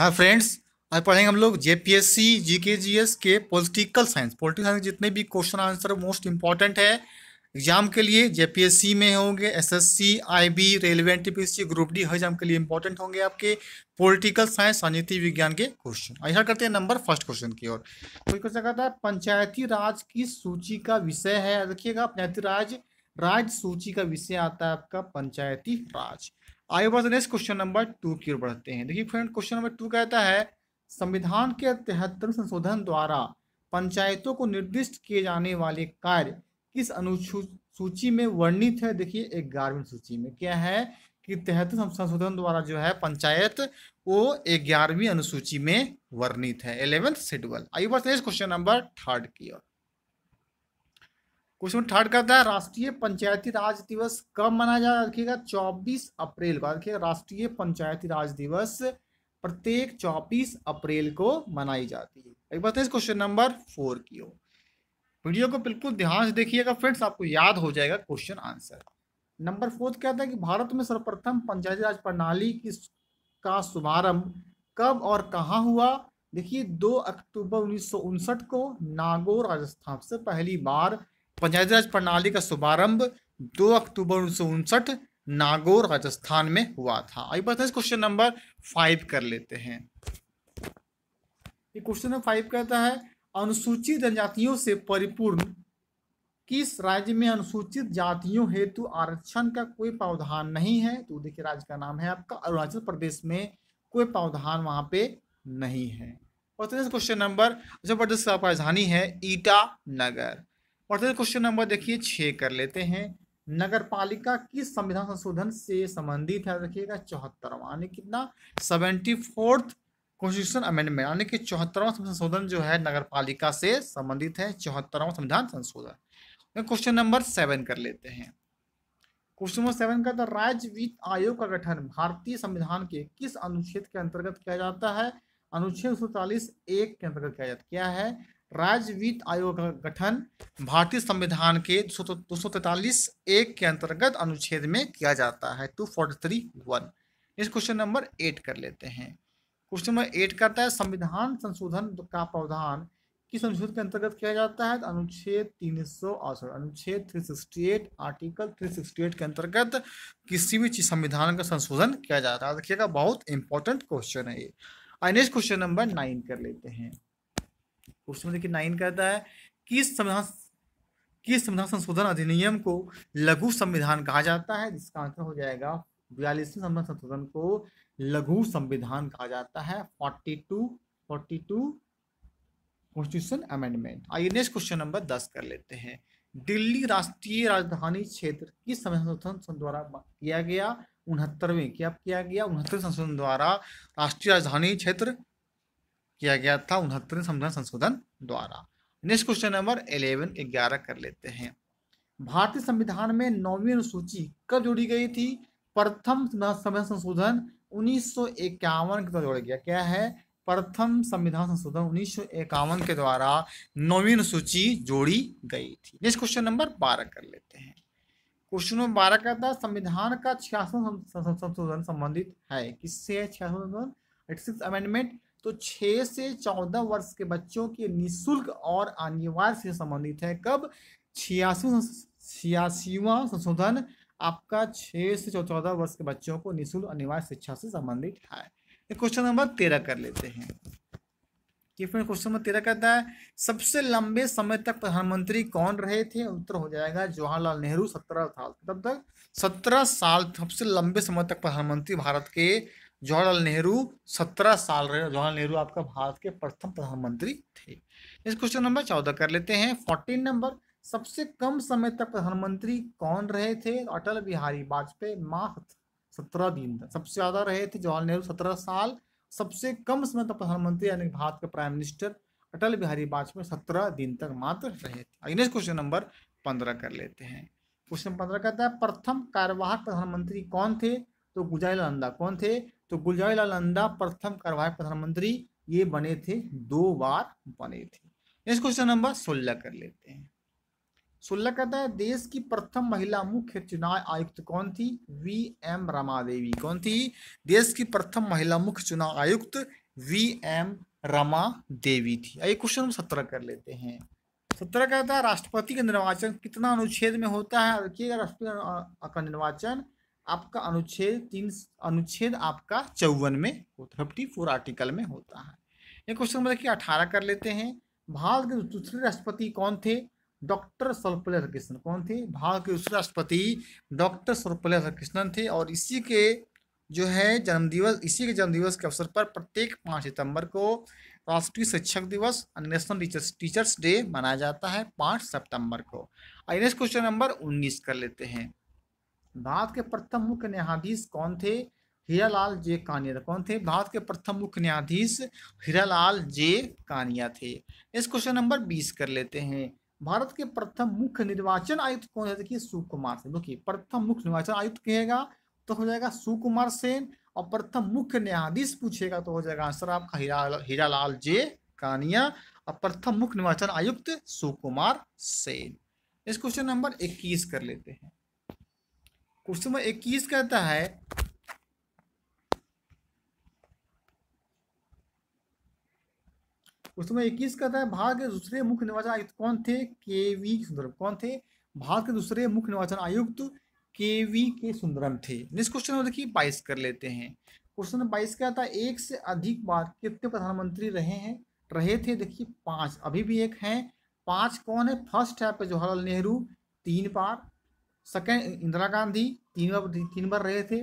हाँ फ्रेंड्स आज पढ़ेंगे हम लोग जेपीएससी जीकेजीएस के पॉलिटिकल साइंस पॉलिटिकल साइंस जितने भी क्वेश्चन आंसर मोस्ट इंपॉर्टेंट है एग्जाम के लिए जेपीएससी में होंगे SSC IB railway NTPC group D हर एग्जाम के लिए इंपॉर्टेंट होंगे आपके पॉलिटिकल साइंस राजनीति विज्ञान के क्वेश्चन ऐसा करते हैं नंबर फर्स्ट क्वेश्चन की ओर कोई क्वेश्चन कहता है पंचायती राज की सूची का विषय है देखिएगा पंचायती राज राज सूची का विषय आता है आपका पंचायती राज आइए बढ़ते नेक्स्ट क्वेश्चन नंबर टू की ओर बढ़ते हैं देखिए फ्रेंड क्वेश्चन नंबर टू कहता है संविधान के तिहत्तर संशोधन द्वारा पंचायतों को निर्दिष्ट किए जाने वाले कार्य किस अनुसूची में वर्णित है देखिए ग्यारहवीं सूची में क्या है कि तिहत्तर संशोधन द्वारा जो है पंचायत वो ग्यारहवीं अनुसूची में वर्णित है इलेवेंथ शेड्यूल आइए बढ़ते नेक्स्ट क्वेश्चन नंबर थर्ड की ओर क्वेश्चन थर्ड करता है राष्ट्रीय पंचायती राज दिवस कब मनाया जा रखिएगा चौबीस अप्रैल को रखिएगा राष्ट्रीय पंचायती राज दिवस प्रत्येक 24 अप्रैल को मनाई जाती है एक बात है क्वेश्चन नंबर फोर की हो वीडियो को बिल्कुल ध्यान से देखिएगा फ्रेंड्स आपको याद हो जाएगा क्वेश्चन आंसर नंबर फोर्थ कहता है कि भारत में सर्वप्रथम पंचायती राज प्रणाली की का शुभारंभ कब और कहाँ हुआ देखिए दो अक्टूबर उन्नीस को नागौर राजस्थान से पहली बार पंचायती राज प्रणाली का शुभारंभ 2 अक्टूबर उन्नीस नागौर राजस्थान में हुआ था अभी बढ़ते हैं क्वेश्चन नंबर फाइव कर लेते हैं क्वेश्चन नंबर फाइव कहता है अनुसूचित जनजातियों से परिपूर्ण किस राज्य में अनुसूचित जातियों हेतु आरक्षण का कोई प्रावधान नहीं है तो देखिए राज्य का नाम है आपका अरुणाचल प्रदेश में कोई प्रावधान वहां पे नहीं है क्वेश्चन नंबर जबरदस्त राजधानी है ईटानगर और फिर क्वेश्चन नंबर देखिए छः कर लेते हैं नगर पालिका किस संविधान संशोधन से संबंधित है देखिएगा चौहत्तरवा यानी कितना सेवेंटी फोर्थ कॉन्स्टिट्यूशन अमेंडमेंट यानी कि चौहत्तरवा संशोधन जो है नगर पालिका से संबंधित है चौहत्तरवा संविधान संशोधन क्वेश्चन नंबर सेवन कर लेते हैं क्वेश्चन नंबर सेवन का राज्य वित्त आयोग का गठन भारतीय संविधान के किस अनुच्छेद के अंतर्गत किया जाता है अनुच्छेद एक के अंतर्गत किया जाता क्या है राज्य वित्त आयोग का गठन भारतीय संविधान के दो सौ तैतालीस एक के अंतर्गत अनुच्छेद में किया जाता है टू फोर्टी थ्री वन इस क्वेश्चन नंबर एट कर लेते हैं क्वेश्चन नंबर एट करता है संविधान संशोधन का प्रावधान किस अनुच्छेद के अंतर्गत किया जाता है अनुच्छेद तीन सौ सॉरी अनुच्छेद three sixty eight article three sixty eight के अंतर्गत किसी भी संविधान का संशोधन किया जाता है देखिएगा बहुत इंपॉर्टेंट क्वेश्चन है ये नेक्स्ट क्वेश्चन नंबर नाइन कर लेते हैं क्वेश्चन देखिए नाइन कहता है किस संविधान किस संविधान संशोधन अधिनियम को लघु संविधान कहा जाता है जिसका आंसर हो जाएगा बयालीसवें संविधान संशोधन को लघु संविधान कहा जाता है forty two forty two constitution amendment आइए नेक्स्ट क्वेश्चन नंबर दस कर लेते हैं दिल्ली राष्ट्रीय राजधानी क्षेत्र किस संविधान संशोधन द्वारा किया गया उनहत्तरवें क्या किया गया उनहत्तर संशोधन द्वारा राष्ट्रीय राजधानी क्षेत्र किया गया था उनहत्तरवें संविधान संशोधन द्वारा नेक्स्ट क्वेश्चन नंबर इलेवन ग्यारह कर लेते हैं भारतीय संविधान में नौवीं अनुसूची कब जोड़ी गई थी प्रथम संविधान संशोधन उन्नीस के द्वारा जोड़ा गया क्या है प्रथम संविधान संशोधन उन्नीस के द्वारा नौवीं अनुसूची जोड़ी गई थी नेक्स्ट क्वेश्चन नंबर बारह कर लेते हैं क्वेश्चन नंबर बारह का था संविधान का छियासठ संशोधन संबंधित है किससे है छियासठ संशोधन अमेंडमेंट तो छह से चौदह वर्ष के बच्चों के निःशुल्क और अनिवार्य से संबंधित है कब छियासी छियासीवा संशोधन आपका छह से चौदह वर्ष के बच्चों को निःशुल्क अनिवार्य शिक्षा से संबंधित है क्वेश्चन नंबर तेरह कर लेते हैं क्वेश्चन नंबर तेरह कहता है सबसे लंबे समय तक प्रधानमंत्री कौन रहे थे उत्तर हो जाएगा जवाहरलाल नेहरू सत्रह साल तब तक सत्रह साल सबसे लंबे समय तक प्रधानमंत्री भारत के जवाहरलाल नेहरू सत्रह साल रहे जवाहरलाल नेहरू आपका भारत के प्रथम प्रधानमंत्री थे इस क्वेश्चन नंबर चौदह कर लेते हैं फोर्टीन नंबर सबसे कम समय तक प्रधानमंत्री कौन रहे थे अटल बिहारी वाजपेयी मात्र सत्रह दिन तक सबसे ज्यादा रहे थे जवाहरलाल नेहरू सत्रह साल सबसे कम समय तक प्रधानमंत्री यानी भारत के प्राइम मिनिस्टर अटल बिहारी वाजपेयी सत्रह दिन तक मात्र रहे थे नेक्स्ट क्वेश्चन नंबर पंद्रह कर लेते हैं क्वेश्चन पंद्रह कहता है प्रथम कार्यवाहक प्रधानमंत्री कौन थे तो लाल नंदा कौन थे तो लाल नंदा प्रथम कार्यवाहक प्रधानमंत्री ये बने थे दो बार बने थे नेक्स्ट क्वेश्चन नंबर सोलह कर लेते हैं सोलह कहता है देश की प्रथम महिला मुख्य चुनाव आयुक्त कौन थी वी एम रमा देवी कौन थी देश की प्रथम महिला मुख्य चुनाव आयुक्त वी एम रमा देवी थी आइए क्वेश्चन नंबर सत्रह कर लेते हैं सत्रह कहता है राष्ट्रपति का निर्वाचन कितना अनुच्छेद में होता है देखिएगा राष्ट्रपति का निर्वाचन आपका अनुच्छेद तीन अनुच्छेद आपका चौवन में थर्टी फोर आर्टिकल में होता है ये क्वेश्चन नंबर देखिए अठारह कर लेते हैं भारत के दूसरे राष्ट्रपति कौन थे डॉक्टर सर्वपल्ली राधाकृष्णन कौन थे भारत के दूसरे राष्ट्रपति डॉक्टर सर्वपल्ली राधाकृष्णन थे और इसी के जो है जन्मदिवस इसी के जन्मदिवस के अवसर पर प्रत्येक पाँच सितंबर को राष्ट्रीय शिक्षक दिवस नेशनल टीचर्स टीचर्स डे मनाया जाता है पाँच सितंबर को आइए नेक्स्ट क्वेश्चन नंबर उन्नीस कर लेते हैं भारत के प्रथम मुख्य न्यायाधीश कौन थे हीरालाल जे कानिया कौन थे भारत के प्रथम मुख्य न्यायाधीश हीरालाल जे कानिया थे इस क्वेश्चन नंबर बीस कर लेते हैं भारत के प्रथम मुख्य निर्वाचन आयुक्त कौन है देखिए सुकुमार सेन देखिए प्रथम मुख्य निर्वाचन आयुक्त कहेगा तो हो जाएगा सुकुमार सेन और प्रथम मुख्य न्यायाधीश पूछेगा तो हो जाएगा आंसर आपका हीरा लाल जे कानिया और प्रथम मुख्य निर्वाचन आयुक्त सुकुमार सेन इस क्वेश्चन नंबर इक्कीस कर लेते हैं क्वेश्चन नंबर इक्कीस कहता है उसमें इक्कीस कहता है भारत के दूसरे मुख्य निर्वाचन आयुक्त कौन थे के वी सुंदरम कौन थे भारत के दूसरे मुख्य निर्वाचन आयुक्त के वी के सुंदरम थे नेक्स्ट क्वेश्चन हम देखिए बाईस कर लेते हैं क्वेश्चन नंबर बाईस क्या था एक से अधिक बार कितने प्रधानमंत्री रहे हैं रहे थे देखिए पांच अभी भी एक हैं पांच कौन है फर्स्ट है जवाहरलाल नेहरू तीन बार सेकेंड इंदिरा गांधी तीन बार तीन बार रहे थे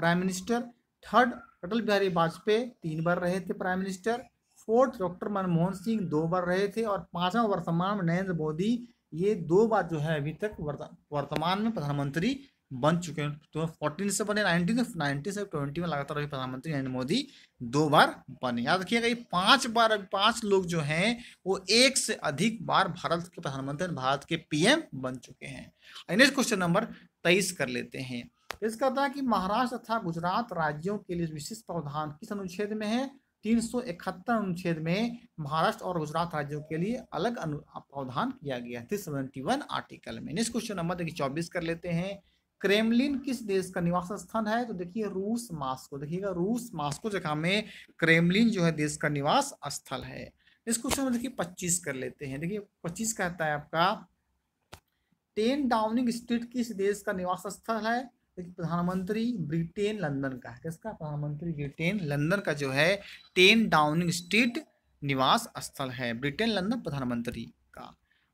prime minister third Atal Bihari Vajpayee तीन बार रहे थे prime minister fourth doctor Manmohan Singh दो बार रहे थे और पांचवा वर्तमान नरेंद्र मोदी ये दो बार जो है अभी तक वर्तमान में प्रधानमंत्री बन चुके हैं तो फोर्टीन से बने नाइनटीन नाइनटीन से ट्वेंटी में लगातार अभी प्रधानमंत्री नरेंद्र मोदी दो बार बने याद रखिएगा ये पांच बार अभी पांच लोग जो हैं वो एक से अधिक बार भारत के प्रधानमंत्री भारत के पीएम बन चुके हैं नेक्स्ट क्वेश्चन नंबर तेईस कर लेते हैं तो इसका था मतलब कि महाराष्ट्र तथा गुजरात राज्यों के लिए विशेष प्रावधान किस अनुच्छेद में है तीन सौ इकहत्तर अनुच्छेद में महाराष्ट्र और गुजरात राज्यों के लिए अलग प्रावधान किया गया है थ्री तो सेवेंटी वन आर्टिकल में नेक्स्ट क्वेश्चन नंबर देखिए चौबीस कर लेते हैं क्रेमलिन किस देश का निवास स्थान है तो देखिए रूस मास्को देखिएगा रूस मास्को जगह में क्रेमलिन जो है देश का निवास स्थल है इस क्वेश्चन में देखिए पच्चीस कर लेते हैं देखिए पच्चीस कहता है आपका टेन डाउनिंग स्ट्रीट किस देश का निवास स्थल है देखिए प्रधानमंत्री ब्रिटेन लंदन का है किसका प्रधानमंत्री ब्रिटेन लंदन का जो है टेन डाउनिंग स्ट्रीट निवास स्थल है ब्रिटेन लंदन प्रधानमंत्री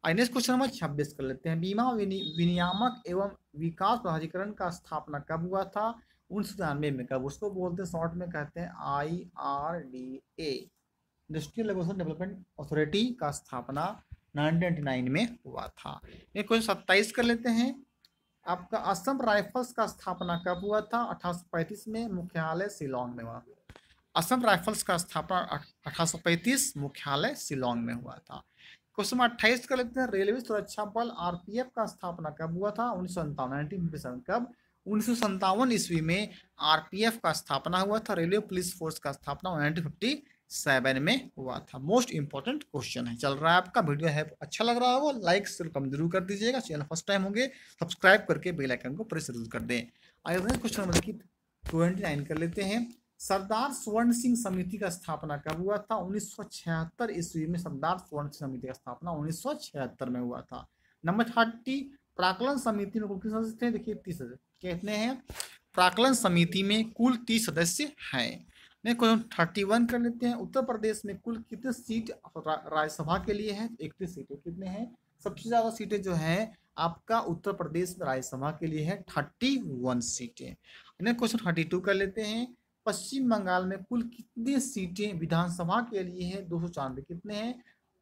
नेक्स्ट क्वेश्चन नंबर छब्बीस कर लेते हैं बीमा विनियामक एवं विकास प्राधिकरण का स्थापना कब हुआ था उन्नीस सौ में कब उसको बोलते हैं शॉर्ट में कहते हैं I R D A industrial regulation development authority का स्थापना 1999 में हुआ था ये क्वेश्चन सत्ताईस कर लेते हैं आपका असम राइफल्स का स्थापना कब हुआ था अठारह में मुख्यालय शिलोंग में हुआ असम राइफल्स का स्थापना 1835 मुख्यालय शिलोंग में हुआ था क्वेश्चन नंबर अट्ठाईस कर लेते हैं रेलवे सुरक्षा बल आर का स्थापना कब हुआ था उन्नीस सौ नाइनटीन कब उन्नीस सौ ईस्वी में आर का स्थापना हुआ था रेलवे पुलिस फोर्स का स्थापना नाइनटीन फिफ्टी सेवन में हुआ था मोस्ट इंपॉर्टेंट क्वेश्चन है चल रहा है आपका वीडियो है अच्छा लग रहा होगा लाइक कम जरूर कर दीजिएगा चैनल फर्स्ट टाइम होंगे सब्सक्राइब करके बेल आइकन को प्रेस जरूर कर दें आगे क्वेश्चन नंबर की ट्वेंटी नाइन कर लेते हैं सरदार स्वर्ण सिंह समिति का स्थापना कब हुआ था 1976 ईस्वी में सरदार स्वर्ण सिंह समिति का स्थापना 1976 में हुआ था नंबर थर्टी प्राकलन समिति में कुल कितने सदस्य थे देखिए तीस सदस्य कहते हैं प्राकलन समिति में कुल तीस सदस्य हैं नहीं क्वेश्चन थर्टी वन कर लेते हैं उत्तर प्रदेश में कुल कितने सीट राज्यसभा के लिए है इकतीस सीटें कितने हैं सबसे ज़्यादा सीटें जो है आपका उत्तर प्रदेश में राज्यसभा के लिए है थर्टी वन सीटें क्वेश्चन थर्टी टू कर लेते हैं पश्चिम बंगाल में कुल कितने सीटें विधानसभा के लिए हैं दो सौ चानवे कितने हैं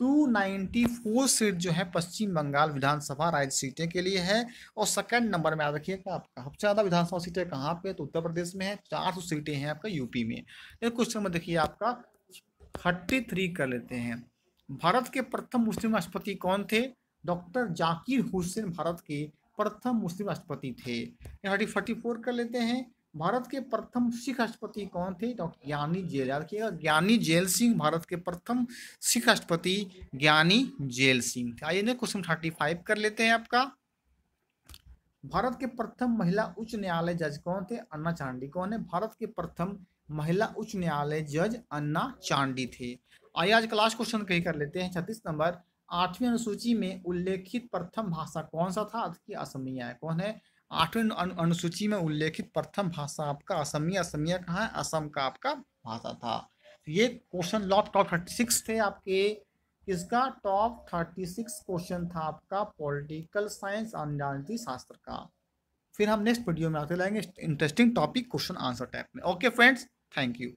टू नाइन्टी फोर सीट जो है पश्चिम बंगाल विधानसभा राज्य सीटें के लिए है और सेकंड नंबर में आप रखिएगा आपका सबसे ज़्यादा विधानसभा सीटें कहाँ पे तो उत्तर प्रदेश में है चार सौ सीटें हैं आपका यूपी में एक क्वेश्चन में देखिए आपका थर्टी थ्री कर लेते हैं भारत के प्रथम मुस्लिम राष्ट्रपति कौन थे डॉक्टर जाकिर हुसैन भारत के प्रथम मुस्लिम राष्ट्रपति थे थर्टी फोर कर लेते हैं भारत के प्रथम सिख राष्ट्रपति कौन थे डॉक्टर तो ज्ञानी जेल याद रखिएगा ज्ञानी जेल सिंह भारत के प्रथम सिख राष्ट्रपति ज्ञानी जेल सिंह थे आइए क्वेश्चन थर्टी फाइव कर लेते हैं आपका भारत के प्रथम महिला उच्च न्यायालय जज कौन थे अन्ना चांडी कौन है भारत के प्रथम महिला उच्च न्यायालय जज अन्ना चांडी थे आइए आज क्लास क्वेश्चन कहीं कर लेते हैं छत्तीस नंबर आठवीं अनुसूची में उल्लेखित प्रथम भाषा कौन सा था असमिया है कौन है आठवीं अनुसूची में उल्लेखित प्रथम भाषा आपका असमिया असमिया कहाँ है असम का आपका भाषा था तो ये question lot top thirty six थे आपके इसका टॉप थर्टी सिक्स क्वेश्चन था आपका पॉलिटिकल साइंस और राजनीति शास्त्र का फिर हम नेक्स्ट वीडियो में आते रहेंगे interesting topic question answer type में ओके फ्रेंड्स थैंक यू